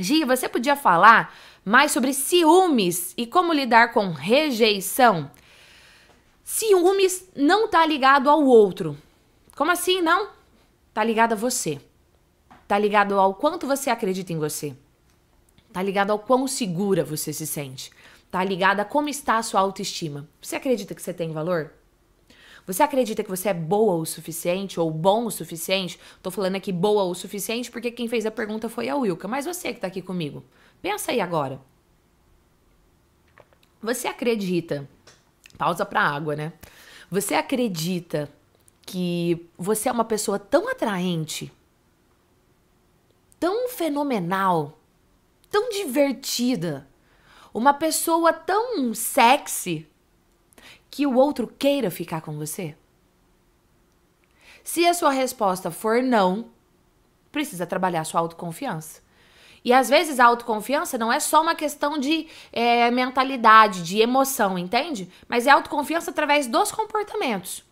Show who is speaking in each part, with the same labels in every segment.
Speaker 1: Gia, você podia falar mais sobre ciúmes e como lidar com rejeição? Ciúmes não tá ligado ao outro. Como assim não? Tá ligado a você. Tá ligado ao quanto você acredita em você. Tá ligado ao quão segura você se sente. Tá ligado a como está a sua autoestima. Você acredita que você tem valor? Você acredita que você é boa o suficiente ou bom o suficiente? Tô falando aqui boa o suficiente porque quem fez a pergunta foi a Wilka, mas você que tá aqui comigo. Pensa aí agora. Você acredita? Pausa para água, né? Você acredita que você é uma pessoa tão atraente, tão fenomenal, tão divertida, uma pessoa tão sexy, que o outro queira ficar com você? Se a sua resposta for não, precisa trabalhar sua autoconfiança. E às vezes a autoconfiança não é só uma questão de é, mentalidade, de emoção, entende? Mas é autoconfiança através dos comportamentos.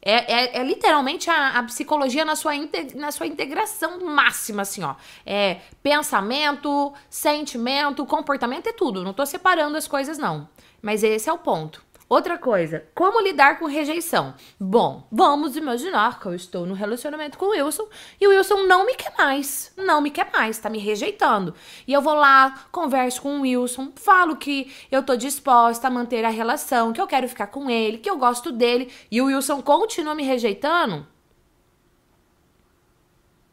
Speaker 1: É, é, é, literalmente a, a, psicologia na sua, na sua integração máxima, assim, ó. É pensamento, sentimento, comportamento, é tudo. Não tô separando as coisas, não. Mas esse é o ponto. Outra coisa, como lidar com rejeição? Bom, vamos imaginar que eu estou no relacionamento com o Wilson e o Wilson não me quer mais, não me quer mais, tá me rejeitando. E eu vou lá, converso com o Wilson, falo que eu tô disposta a manter a relação, que eu quero ficar com ele, que eu gosto dele e o Wilson continua me rejeitando.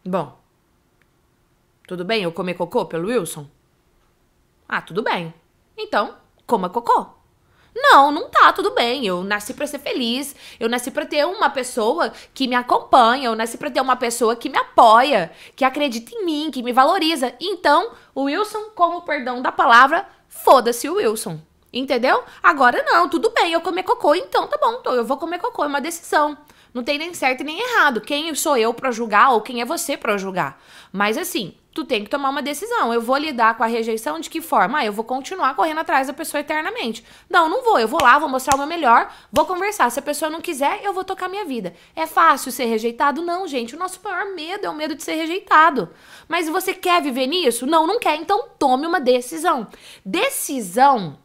Speaker 1: Bom, tudo bem eu comer cocô pelo Wilson? Ah, tudo bem. Então, coma cocô. Não, não tá, tudo bem. Eu nasci para ser feliz. Eu nasci para ter uma pessoa que me acompanha. Eu nasci para ter uma pessoa que me apoia, que acredita em mim, que me valoriza. Então, o Wilson, com o perdão da palavra, foda-se o Wilson. Entendeu? Agora não, tudo bem, eu comer cocô, então tá bom, então, eu vou comer cocô, é uma decisão. Não tem nem certo e nem errado. Quem sou eu para julgar ou quem é você para julgar? Mas assim, tu tem que tomar uma decisão. Eu vou lidar com a rejeição de que forma? Ah, eu vou continuar correndo atrás da pessoa eternamente. Não, não vou. Eu vou lá, vou mostrar o meu melhor, vou conversar. Se a pessoa não quiser, eu vou tocar minha vida. É fácil ser rejeitado? Não, gente. O nosso maior medo é o medo de ser rejeitado. Mas você quer viver nisso? Não, não quer. Então tome uma decisão. Decisão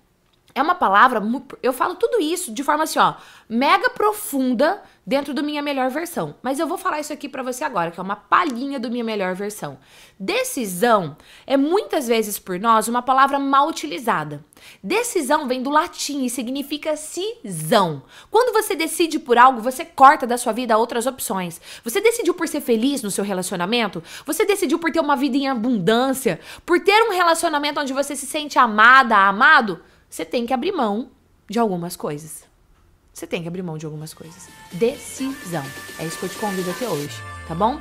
Speaker 1: é uma palavra. Eu falo tudo isso de forma assim, ó, mega profunda dentro do minha melhor versão. Mas eu vou falar isso aqui para você agora, que é uma palhinha do minha melhor versão. Decisão é muitas vezes por nós uma palavra mal utilizada. Decisão vem do latim e significa cisão. Quando você decide por algo, você corta da sua vida outras opções. Você decidiu por ser feliz no seu relacionamento, você decidiu por ter uma vida em abundância, por ter um relacionamento onde você se sente amada, amado você tem que abrir mão de algumas coisas. Você tem que abrir mão de algumas coisas. Decisão. É isso que eu te convido até hoje, tá bom?